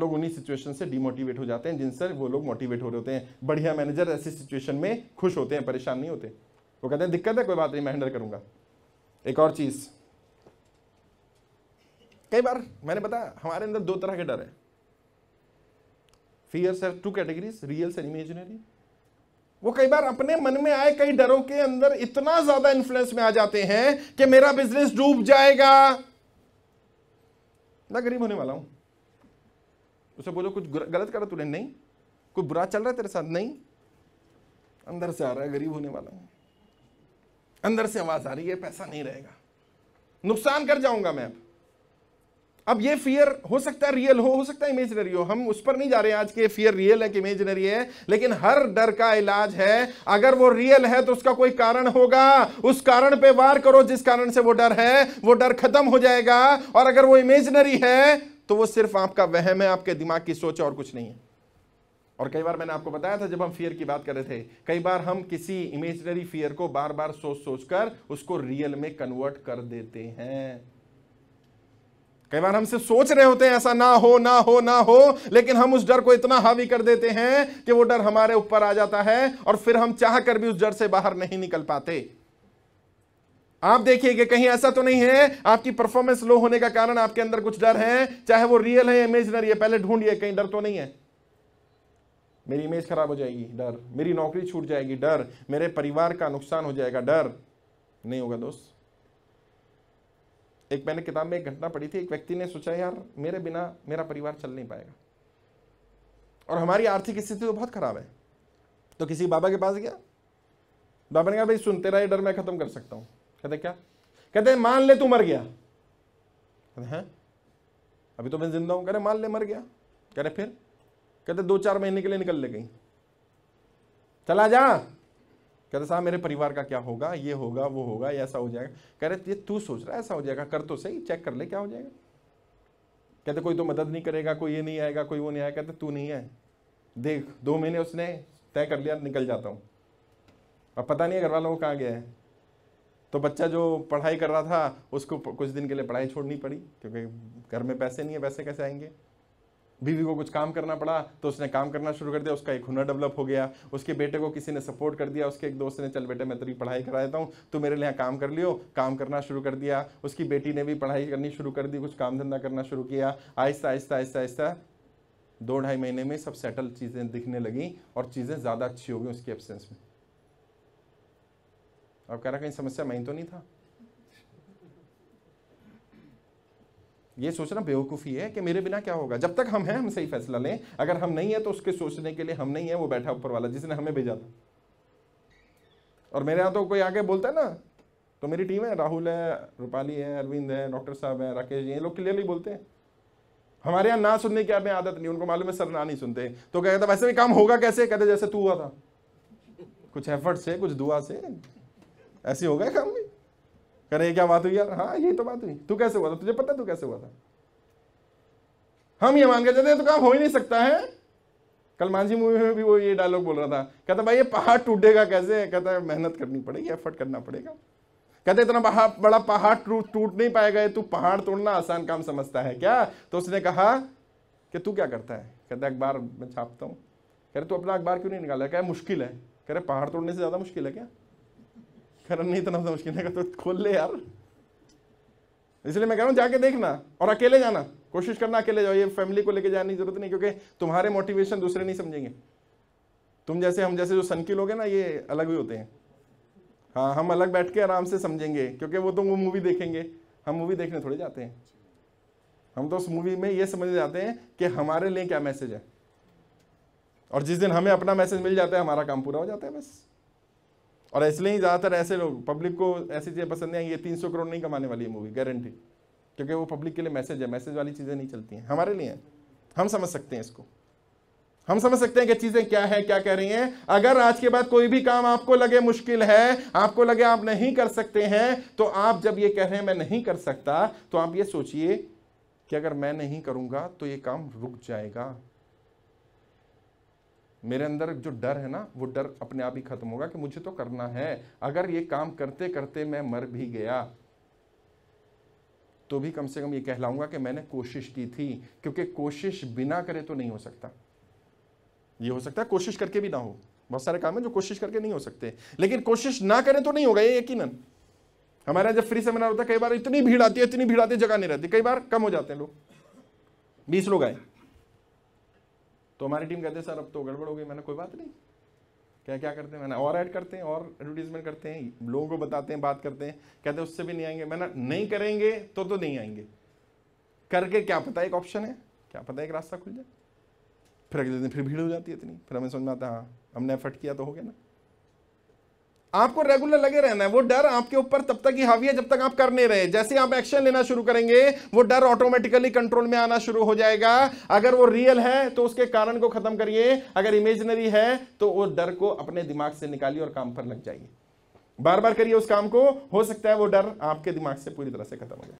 लोग उन्हीं सिचुएशन से डिमोटिवेट हो जाते हैं जिनसे वो लोग मोटिवेट हो रहे होते हैं बढ़िया मैनेजर ऐसी सिचुएशन में खुश होते हैं परेशान नहीं होते वो कहते हैं दिक्कत है कोई बात नहीं मैं हैंडल करूंगा एक और चीज़ कई बार मैंने बताया हमारे अंदर दो तरह के डर है fears have two categories reals and imaginary वो कई बार अपने मन में आए कई डरों के अंदर इतना ज्यादा इन्फ्लुएंस में आ जाते हैं कि मेरा बिजनेस डूब जाएगा मैं गरीब होने वाला हूं उसे बोलो कुछ गलत रहा तूने नहीं कोई बुरा चल रहा है तेरे साथ नहीं अंदर से आ रहा है गरीब होने वाला हूं अंदर से आवाज़ आ रही है पैसा नहीं रहेगा नुकसान कर जाऊंगा मैं अब अब ये फियर हो सकता है रियल हो हो सकता है इमेजनरी हो हम उस पर नहीं जा रहे हैं आज के फियर रियल है कि इमेजनरी है लेकिन हर डर का इलाज है अगर वो रियल है तो उसका कोई कारण होगा उस कारण पे वार करो जिस कारण से वो डर है वो डर खत्म हो जाएगा और अगर वो इमेजनरी है तो वो सिर्फ आपका वहम है आपके दिमाग की सोच और कुछ नहीं है और कई बार मैंने आपको बताया था जब हम फियर की बात कर रहे थे कई बार हम किसी इमेजनरी फियर को बार बार सोच सोच कर उसको रियल में कन्वर्ट कर देते हैं कई बार हम सिर्फ सोच रहे होते हैं ऐसा ना हो ना हो ना हो लेकिन हम उस डर को इतना हावी कर देते हैं कि वो डर हमारे ऊपर आ जाता है और फिर हम चाह कर भी उस डर से बाहर नहीं निकल पाते आप देखिए कहीं ऐसा तो नहीं है आपकी परफॉर्मेंस लो होने का कारण आपके अंदर कुछ डर है चाहे वो रियल है इमेजनरी है पहले ढूंढिए कहीं डर तो नहीं है मेरी इमेज खराब हो जाएगी डर मेरी नौकरी छूट जाएगी डर मेरे परिवार का नुकसान हो जाएगा डर नहीं होगा दोस्त एक मैंने किताब में एक घटना पढ़ी थी एक व्यक्ति ने सोचा यार मेरे बिना मेरा परिवार चल नहीं पाएगा और हमारी आर्थिक स्थिति तो बहुत खराब है तो किसी बाबा के पास गया बाबा ने कहा भाई सुन तेरा ये डर मैं खत्म कर सकता हूं कहते क्या कहते मान ले तू मर गया कहते हैं हाँ? अभी तो मैं जिंदा हूं कह रहे मान ले मर गया कह रहे फिर कहते दो चार महीने के लिए निकल ले गई चला जा कहते साहब मेरे परिवार का क्या होगा ये होगा वो होगा ये ऐसा हो जाएगा कह रहे ये तू सोच रहा है ऐसा हो जाएगा कर तो सही चेक कर ले क्या हो जाएगा कहते कोई तो मदद नहीं करेगा कोई ये नहीं आएगा कोई वो नहीं आएगा कहते तू नहीं है देख दो महीने उसने तय कर लिया निकल जाता हूँ अब पता नहीं है घर वालों को कहाँ गया है तो बच्चा जो पढ़ाई कर रहा था उसको कुछ दिन के लिए पढ़ाई छोड़नी पड़ी क्योंकि घर में पैसे नहीं है पैसे कैसे आएंगे बीवी को कुछ काम करना पड़ा तो उसने काम करना शुरू कर दिया उसका एक हुनर डेवलप हो गया उसके बेटे को किसी ने सपोर्ट कर दिया उसके एक दोस्त ने चल बेटे मैं तेरी पढ़ाई करा देता हूँ तो मेरे लिए काम कर लियो काम करना शुरू कर दिया उसकी बेटी ने भी पढ़ाई करनी शुरू कर दी कुछ काम धंधा करना शुरू किया आहिस्ता आहिस्ता आहिस्ता आहिस्ता दो ढाई महीने में सब सेटल चीज़ें दिखने लगी और चीज़ें ज़्यादा अच्छी हो गई उसकी एबसेंस में अब कह रहा कहीं समस्या मैं तो नहीं था ये सोचना बेवकूफ़ी है कि मेरे बिना क्या होगा जब तक हम हैं हम सही फैसला लें अगर हम नहीं है तो उसके सोचने के लिए हम नहीं है वो बैठा ऊपर वाला जिसने हमें भेजा था और मेरे यहाँ तो कोई आगे बोलता है ना तो मेरी टीम है राहुल है रूपाली है अरविंद है डॉक्टर साहब है राकेश जी ये लोग क्लियरली बोलते हैं हमारे यहाँ ना सुनने की आपने आदत नहीं उनको मालूम है सर ना नहीं सुनते तो कहते वैसे भी काम होगा कैसे कहते जैसे तू हुआ था कुछ एफर्ट से कुछ दुआ से ऐसे हो गए काम भी कह रहे क्या बात हुई यार हाँ यही तो बात हुई तू कैसे हुआ था तुझे पता तू कैसे हुआ था हम ये मान के चलते तो काम हो ही नहीं सकता है कल मांझी मूवी में भी वो ये डायलॉग बोल रहा था कहता भाई ये पहाड़ टूटेगा कैसे कहता है मेहनत करनी पड़ेगी एफर्ट करना पड़ेगा कहते इतना पहाड़ बड़ा पहाड़ टूट टूट नहीं पाएगा ये तू पहाड़ तोड़ना आसान काम समझता है क्या तो उसने कहा कि तू क्या करता है कहता अखबार मैं छापता हूँ कह रहे तू अपना अखबार क्यों नहीं निकाला कह मुश्किल है कह रहे पहाड़ तोड़ने से ज़्यादा मुश्किल है क्या खैर नहीं इतना समझ के तो खोल ले यार इसलिए मैं कह रहा हूँ जाके देखना और अकेले जाना कोशिश करना अकेले जाओ ये फैमिली को लेके जाने की जरूरत नहीं क्योंकि तुम्हारे मोटिवेशन दूसरे नहीं समझेंगे तुम जैसे हम जैसे जो सनकी लोग हैं ना ये अलग भी होते हैं हाँ हम अलग बैठ के आराम से समझेंगे क्योंकि वो तो वो मूवी देखेंगे हम मूवी देखने थोड़े जाते हैं हम तो उस मूवी में ये समझ जाते हैं कि हमारे लिए क्या मैसेज है और जिस दिन हमें अपना मैसेज मिल जाता है हमारा काम पूरा हो जाता है बस और इसलिए ही ज़्यादातर ऐसे लोग पब्लिक को ऐसी चीज़ें पसंद नहीं आई ये तीन सौ करोड़ नहीं कमाने वाली है मूवी गारंटी क्योंकि वो पब्लिक के लिए मैसेज है मैसेज वाली चीज़ें नहीं चलती हैं हमारे लिए हम समझ सकते हैं इसको हम समझ सकते हैं कि चीज़ें क्या है क्या कह रही हैं अगर आज के बाद कोई भी काम आपको लगे मुश्किल है आपको लगे आप नहीं कर सकते हैं तो आप जब ये कह रहे हैं मैं नहीं कर सकता तो आप ये सोचिए कि अगर मैं नहीं करूँगा तो ये काम रुक जाएगा मेरे अंदर जो डर है ना वो डर अपने आप ही खत्म होगा कि मुझे तो करना है अगर ये काम करते करते मैं मर भी गया तो भी कम से कम ये कहलाऊंगा कि मैंने कोशिश की थी क्योंकि कोशिश बिना करे तो नहीं हो सकता ये हो सकता है कोशिश करके भी ना हो बहुत सारे काम है जो कोशिश करके नहीं हो सकते लेकिन कोशिश ना करें तो नहीं होगा ये यकीन हमारे जब फ्री सेमिनार होता है कई बार इतनी भीड़ आती है इतनी भीड़ आती है जगह नहीं रहती कई बार कम हो जाते हैं लोग बीस लोग आए तो हमारी टीम कहते हैं सर अब तो गड़बड़ हो गई मैंने कोई बात नहीं क्या क्या करते हैं मैंने और ऐड करते हैं और एडवर्टीजमेंट करते हैं लोगों को बताते हैं बात करते हैं कहते हैं उससे भी नहीं आएंगे मैंने नहीं करेंगे तो तो नहीं आएंगे करके क्या पता एक ऑप्शन है क्या पता एक रास्ता खुल जाए फिर अगले दिन फिर भीड़ हो जाती है इतनी फिर हमें समझ में आता है हाँ हमने एफर्ट किया तो हो गया ना आपको रेगुलर लगे रहना है वो डर आपके ऊपर तब तक ही हावी है जब तक आप कर नहीं रहे जैसे आप एक्शन लेना शुरू करेंगे वो डर ऑटोमेटिकली कंट्रोल में आना शुरू हो जाएगा अगर वो रियल है तो उसके कारण को खत्म करिए अगर इमेजनरी है तो वो डर को अपने दिमाग से निकालिए और काम पर लग जाइए बार बार करिए उस काम को हो सकता है वो डर आपके दिमाग से पूरी तरह से खत्म हो जाए